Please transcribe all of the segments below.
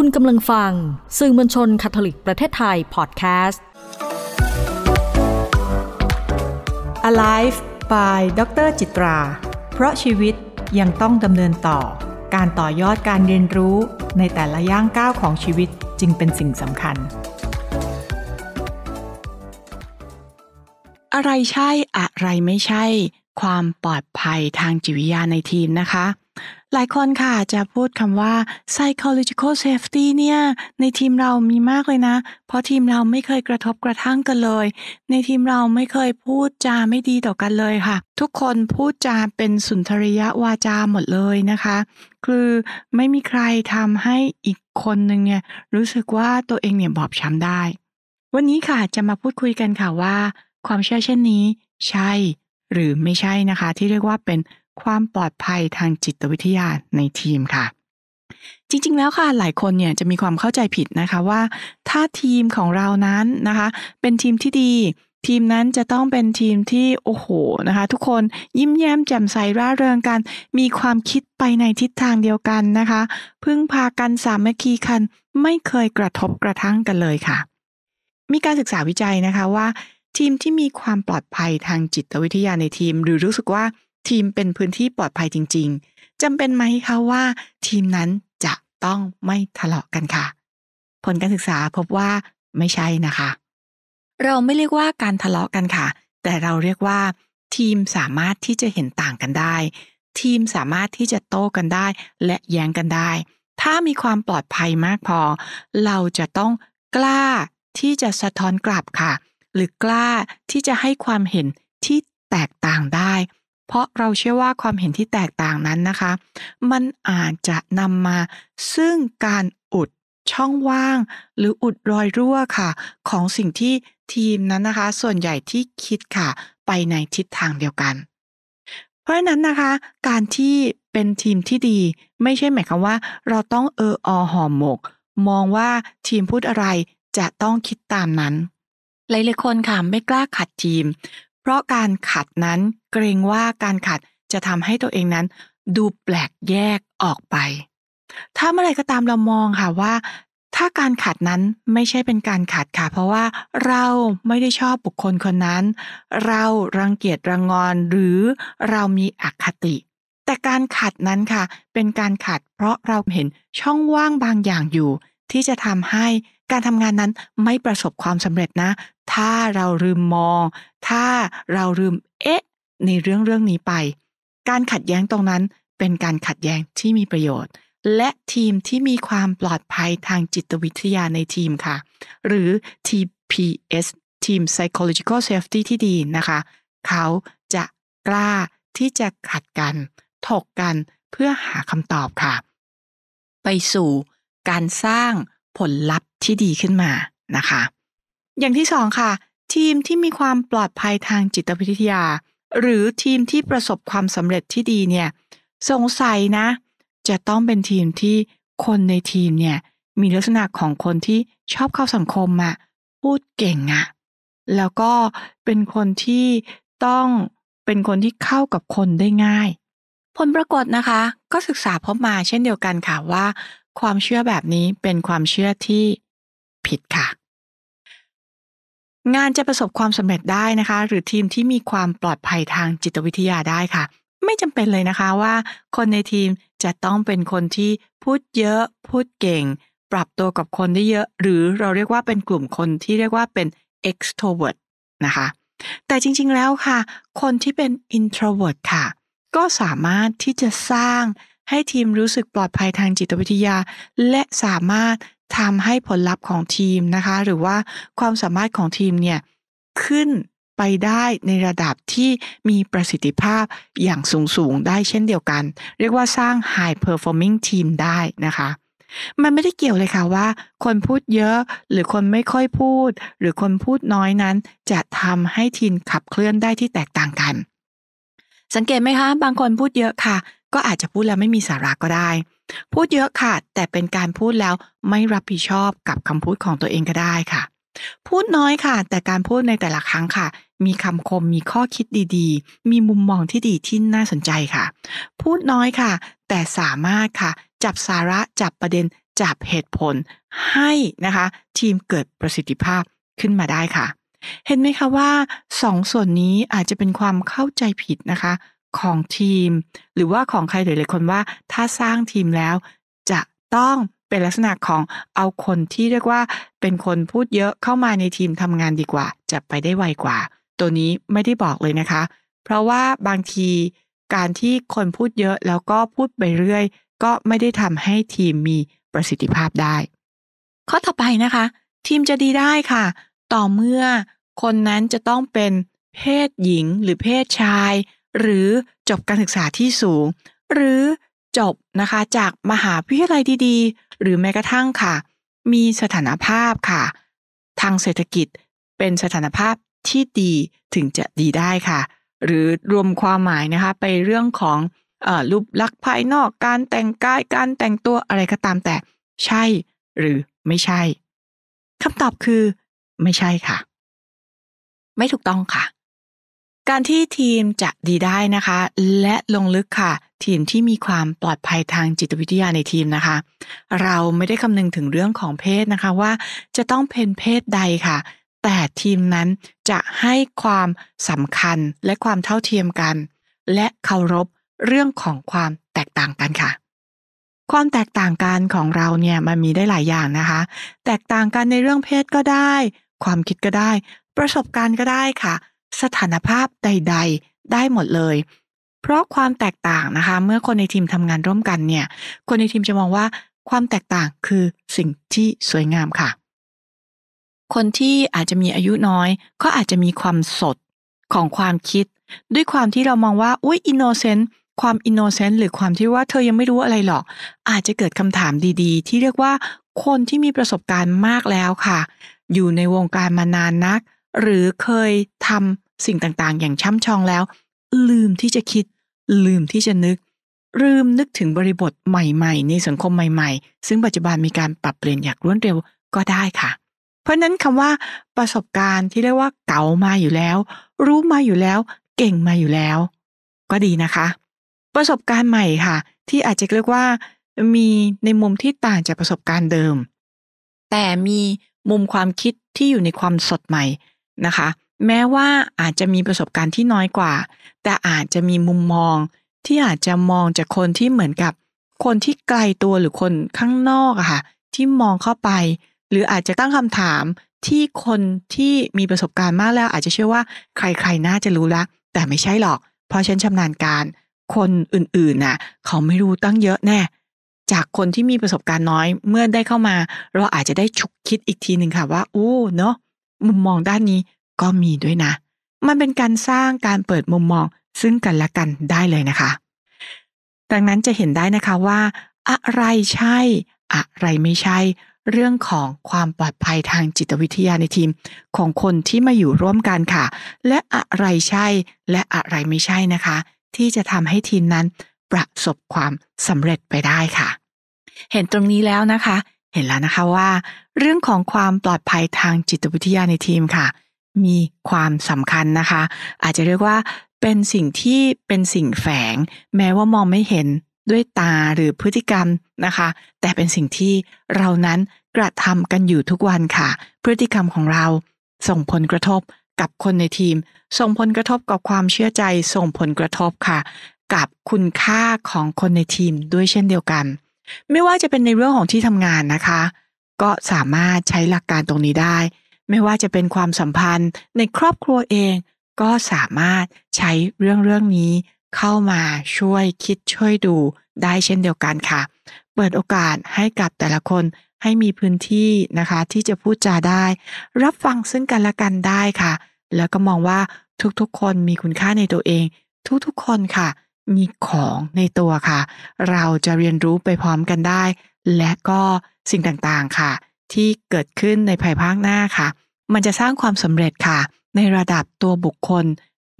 คุณกำลังฟังสื่อมวลชนคาทอลิกประเทศไทยพอดแคสต์ Alive by ดรจิตรา เพราะชีวิตยังต้องดำเนินต่อ การต่อยอดการเรียนรู้ในแต่ละย่างก้าวของชีวิตจึงเป็นสิ่งสำคัญ อะไรใช่อะไรไม่ใช่ ความปลอดภัยทางจิตวิทยาในทีมนะคะหลายคนค่ะจะพูดคำว่า psychological safety เนี่ย ในทีมเรามีมากเลยนะ เพราะทีมเราไม่เคยกระทบกระทั่งกันเลย ในทีมเราไม่เคยพูดจาไม่ดีต่อกันเลยค่ะ ทุกคนพูดจาเป็นสุนทรียวาจาหมดเลยนะคะ คือไม่มีใครทำให้อีกคนหนึ่งเนี่ยรู้สึกว่าตัวเองเนี่ยบอบช้ำได้ วันนี้ค่ะจะมาพูดคุยกันค่ะว่า ความเชื่อเช่นนี้ใช่ หรือไม่ใช่นะคะ ที่เรียกว่าเป็นความปลอดภัยทางจิตวิทยาในทีมค่ะ จริงๆแล้วค่ะหลายคนเนี่ยจะมีความเข้าใจผิดนะคะว่า ถ้าทีมของเรานั้นนะคะ เป็นทีมที่ดี ทีมนั้นจะต้องเป็นทีมที่โอ้โหนะคะ ทุกคนยิ้มแย้มแจ่มใสร่าเริงกัน มีความคิดไปในทิศทางเดียวกันนะคะ พึ่งพากันสามัคคีกันไม่เคยกระทบกระทั่งกันเลยค่ะ มีการศึกษาวิจัยนะคะว่า ทีมที่มีความปลอดภัยทางจิตวิทยาในทีมหรือรู้สึกว่าทีมเป็นพื้นที่ปลอดภัยจริงๆ จำเป็นไหมคะว่า ทีมนั้นจะต้องไม่ทะเลาะกันค่ะผลการศึกษาพบว่าไม่ใช่นะคะ เราไม่เรียกว่าการทะเลาะกันค่ะ แต่เราเรียกว่า ทีมสามารถที่จะเห็นต่างกันได้ ทีมสามารถที่จะโต้กันได้และแย้งกันได้ ถ้ามีความปลอดภัยมากพอ เราจะต้องกล้าที่จะสะท้อนกลับค่ะ หรือกล้าที่จะให้ความเห็นที่แตกต่างได้เพราะเราเชื่อว่าความเห็นที่แตกต่างนั้นนะคะ มันอาจจะนำมาซึ่งการอุดช่องว่าง หรืออุดรอยรั่วค่ะ ของสิ่งที่ทีมนั้นนะคะ ส่วนใหญ่ที่คิดค่ะไปในทิศทางเดียวกัน เพราะนั้นนะคะ การที่เป็นทีมที่ดีไม่ใช่หมายความว่า เราต้องเอออห่อหมก มองว่าทีมพูดอะไรจะต้องคิดตามนั้น หลายๆคนค่ะไม่กล้าขัดทีมเพราะการขัดนั้นเกรงว่าการขัดจะทำให้ตัวเองนั้น ดูแปลกแยกออกไป ถ้าเมื่อไรก็ตามเรามองค่ะว่า ถ้าการขัดนั้นไม่ใช่เป็นการขัดค่ะเพราะว่าเราไม่ได้ชอบบุคคลคนนั้น เรารังเกียจรังงอนหรือเรามีอคติ แต่การขัดนั้นค่ะเป็นการขัด เพราะเราเห็นช่องว่างบางอย่างอยู่ที่จะทำให้การทำงานนั้นไม่ประสบความสำเร็จนะ ถ้าเราลืมมอง ถ้าเราลืมเอ๊ะในเรื่องเรื่องนี้ไป การขัดแย้งตรงนั้นเป็นการขัดแย้งที่มีประโยชน์ และทีมที่มีความปลอดภัยทางจิตวิทยาในทีมค่ะ หรือ TPS ทีม Psychological Safety ที่ดีนะคะ เขาจะกล้าที่จะขัดกัน ถกกันเพื่อหาคำตอบค่ะ ไปสู่การสร้างผลลัพธ์ที่ดีขึ้นมานะคะ อย่างที่สองค่ะ ทีมที่มีความปลอดภัยทางจิตวิทยา หรือทีมที่ประสบความสำเร็จที่ดีเนี่ยสงสัยนะ จะต้องเป็นทีมที่คนในทีมเนี่ยมีลักษณะของคนที่ชอบเข้าสังคมอะพูดเก่งอะแล้วก็เป็นคนที่ต้องเป็นคนที่เข้ากับคนได้ง่าย ผลปรากฏนะคะ ก็ศึกษาพบมาเช่นเดียวกันค่ะว่า ความเชื่อแบบนี้เป็นความเชื่อที่ผิดค่ะ งานจะประสบความสำเร็จได้นะคะหรือทีมที่มีความปลอดภัยทางจิตวิทยาได้ค่ะ ไม่จำเป็นเลยนะคะว่า คนในทีมจะต้องเป็นคนที่พูดเยอะ พูดเก่ง ปรับตัวกับคนได้เยอะ หรือเราเรียกว่าเป็นกลุ่มคนที่เรียกว่าเป็น extrovert นะคะแต่จริงๆ แล้วค่ะ คนที่เป็น introvert ค่ะก็สามารถที่จะสร้างให้ทีมรู้สึกปลอดภัยทางจิตวิทยา และสามารถทำให้ผลลัพธ์ของทีมนะคะ หรือว่าความสามารถของทีมเนี่ย ขึ้นไปได้ในระดับที่มีประสิทธิภาพอย่างสูงสูงได้เช่นเดียวกัน เรียกว่าสร้าง high performing team ได้นะคะ มันไม่ได้เกี่ยวเลยค่ะว่า คนพูดเยอะหรือคนไม่ค่อยพูด หรือคนพูดน้อยนั้น จะทำให้ทีมขับเคลื่อนได้ที่แตกต่างกัน สังเกตไหมคะ บางคนพูดเยอะค่ะก็อาจจะพูดแล้วไม่มีสาระก็ได้ พูดเยอะค่ะ แต่เป็นการพูดแล้วไม่รับผิดชอบกับคำพูดของตัวเองก็ได้ค่ะ พูดน้อยค่ะ แต่การพูดในแต่ละครั้งค่ะ มีคำคมมีข้อคิดดี ๆ มีมุมมองที่ดีที่น่าสนใจค่ะ พูดน้อยค่ะ แต่สามารถค่ะ จับสาระจับประเด็นจับเหตุผลให้นะคะ ทีมเกิดประสิทธิภาพขึ้นมาได้ค่ะ เห็นไหมคะว่าสองส่วนนี้อาจจะเป็นความเข้าใจผิดนะคะของทีม หรือว่าของใครหลายๆคนว่าถ้าสร้างทีมแล้ว จะต้องเป็นลักษณะของเอาคนที่เรียกว่าเป็นคนพูดเยอะเข้ามาในทีมทำงานดีกว่า จะไปได้ไวกว่า ตัวนี้ไม่ได้บอกเลยนะคะ เพราะว่าบางทีการที่คนพูดเยอะแล้วก็พูดไปเรื่อยก็ไม่ได้ทำให้ทีมมีประสิทธิภาพได้ ข้อต่อไปนะคะ ทีมจะดีได้ค่ะ ต่อเมื่อคนนั้นจะต้องเป็นเพศหญิงหรือเพศชายหรือจบการศึกษาที่สูง หรือจบนะคะจากมหาวิทยาลัยดีๆหรือแม้กระทั่งค่ะ มีสถานภาพค่ะ ทางเศรษฐกิจเป็นสถานภาพที่ดีถึงจะดีได้ค่ะ หรือรวมความหมายนะคะไปเรื่องของรูปลักษณ์ภายนอก การแต่งกายการแต่งตัวอะไรก็ตามแต่ใช่หรือไม่ใช่คำตอบคือไม่ใช่ค่ะ ไม่ถูกต้องค่ะการที่ทีมจะดีได้นะคะ และลงลึกค่ะ ทีมที่มีความปลอดภัยทางจิตวิทยาในทีมนะคะ เราไม่ได้คำนึงถึงเรื่องของเพศนะคะว่า จะต้องเป็นเพศใดค่ะ แต่ทีมนั้นจะให้ความสำคัญและความเท่าเทียมกัน และเคารพเรื่องของความแตกต่างกันค่ะ ความแตกต่างกันของเราเนี่ยมันมีได้หลายอย่างนะคะ แตกต่างกันในเรื่องเพศก็ได้ ความคิดก็ได้ ประสบการณ์ก็ได้ค่ะสถานภาพใด ๆได้หมดเลย เพราะความแตกต่างนะคะ เมื่อคนในทีมทำงานร่วมกันเนี่ยคนในทีมจะมองว่าความแตกต่างคือสิ่งที่สวยงามค่ะ คนที่อาจจะมีอายุน้อย ก็อาจจะมีความสดของความคิด ด้วยความที่เรามองว่าอุ้ยอินโนเซนต์ความอินโนเซนต์หรือความที่ว่าเธอยังไม่รู้อะไรหรอกอาจจะเกิดคำถามดีๆ ที่เรียกว่า คนที่มีประสบการณ์มากแล้วค่ะ อยู่ในวงการมานานนัก หรือเคยทำสิ่งต่างๆ อย่างช้ำชองแล้ว ลืมที่จะคิด ลืมที่จะนึก ลืมนึกถึงบริบทใหม่ๆ ในสังคมใหม่ๆ ซึ่งปัจจุบันมีการปรับเปลี่ยนอย่างรวดเร็วก็ได้ค่ะ เพราะนั้นคำว่า ประสบการณ์ที่เรียกว่าเก่ามาอยู่แล้ว รู้มาอยู่แล้ว เก่งมาอยู่แล้ว ก็ดีนะคะ ประสบการณ์ใหม่ค่ะ ที่อาจจะเรียกว่า มีในมุมที่ต่างจากประสบการณ์เดิม แต่มีมุมความคิดที่อยู่ในความสดใหม่นะคะแม้ว่าอาจจะมีประสบการณ์ที่น้อยกว่า แต่อาจจะมีมุมมองที่อาจจะมองจากคนที่เหมือนกับคนที่ไกลตัวหรือคนข้างนอกอะค่ะ ที่มองเข้าไป หรืออาจจะตั้งคำถามที่คนที่มีประสบการณ์มากแล้ว อาจจะเชื่อว่าใครๆน่าจะรู้ละ แต่ไม่ใช่หรอก เพราะฉันชำนาญการ คนอื่นๆน่ะ เขาไม่รู้ตั้งเยอะแน่ จากคนที่มีประสบการณ์น้อยเมื่อได้เข้ามา เราอาจจะได้ฉุกคิดอีกทีหนึ่งค่ะว่า โอ้เนาะมุมมองด้านนี้ก็มีด้วยนะ มันเป็นการสร้างการเปิดมุมมองซึ่งกันและกันได้เลยนะคะ ดังนั้นจะเห็นได้นะคะว่า อะไรใช่ อะไรไม่ใช่ เรื่องของความปลอดภัยทางจิตวิทยาในทีม ของคนที่มาอยู่ร่วมกันค่ะ และอะไรใช่และอะไรไม่ใช่นะคะ ที่จะทำให้ทีมนั้นประสบความสำเร็จไปได้ค่ะ เห็นตรงนี้แล้วนะคะ เห็นแล้วนะคะว่า เรื่องของความปลอดภัยทางจิตวิทยาในทีมค่ะมีความสำคัญนะคะ อาจจะเรียกว่า เป็นสิ่งที่เป็นสิ่งแฝง แม้ว่ามองไม่เห็นด้วยตาหรือพฤติกรรมนะคะ แต่เป็นสิ่งที่เรานั้นกระทำกันอยู่ทุกวันค่ะ พฤติกรรมของเราส่งผลกระทบกับคนในทีม ส่งผลกระทบกับความเชื่อใจส่งผลกระทบค่ะ กับคุณค่าของคนในทีมด้วยเช่นเดียวกัน ไม่ว่าจะเป็นในเรื่องของที่ทำงานนะคะ ก็สามารถใช้หลักการตรงนี้ได้ไม่ว่าจะเป็นความสัมพันธ์ในครอบครัวเอง ก็สามารถใช้เรื่องเรื่องนี้เข้ามาช่วยคิดช่วยดูได้เช่นเดียวกันค่ะ เปิดโอกาสให้กับแต่ละคนให้มีพื้นที่นะคะ ที่จะพูดจาได้ รับฟังซึ่งกันและกันได้ค่ะ แล้วก็มองว่าทุกๆคนมีคุณค่าในตัวเอง ทุกๆคนค่ะ มีของในตัวค่ะ เราจะเรียนรู้ไปพร้อมกันได้ และก็สิ่งต่างๆค่ะที่เกิดขึ้นในภายภาคหน้าค่ะ มันจะสร้างความสำเร็จค่ะ ในระดับตัวบุคคล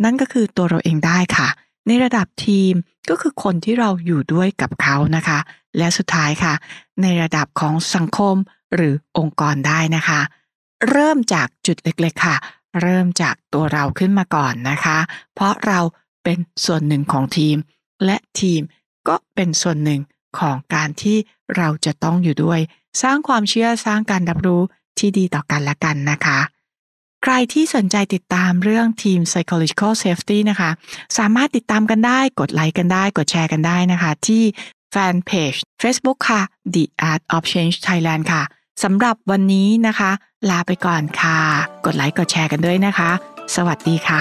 นั่นก็คือตัวเราเองได้ค่ะ ในระดับทีมก็คือคนที่เราอยู่ด้วยกับเขานะคะ และสุดท้ายค่ะ ในระดับของสังคมหรือองค์กรได้นะคะ เริ่มจากจุดเล็กๆค่ะ เริ่มจากตัวเราขึ้นมาก่อนนะคะ เพราะเราเป็นส่วนหนึ่งของทีม และทีมก็เป็นส่วนหนึ่งของการที่เราจะต้องอยู่ด้วยสร้างความเชื่อสร้างการรับรู้ที่ดีต่อกันและกันนะคะ ใครที่สนใจติดตามเรื่องทีม psychological safety นะคะ สามารถติดตามกันได้กดไลค์กันได้ กดแชร์กันได้นะคะ ที่แฟนเพจ Facebook ค่ะ The Art of Change Thailand ค่ะสำหรับวันนี้นะคะ ลาไปก่อนค่ะ กดไลค์กดแชร์กันด้วยนะคะ สวัสดีค่ะ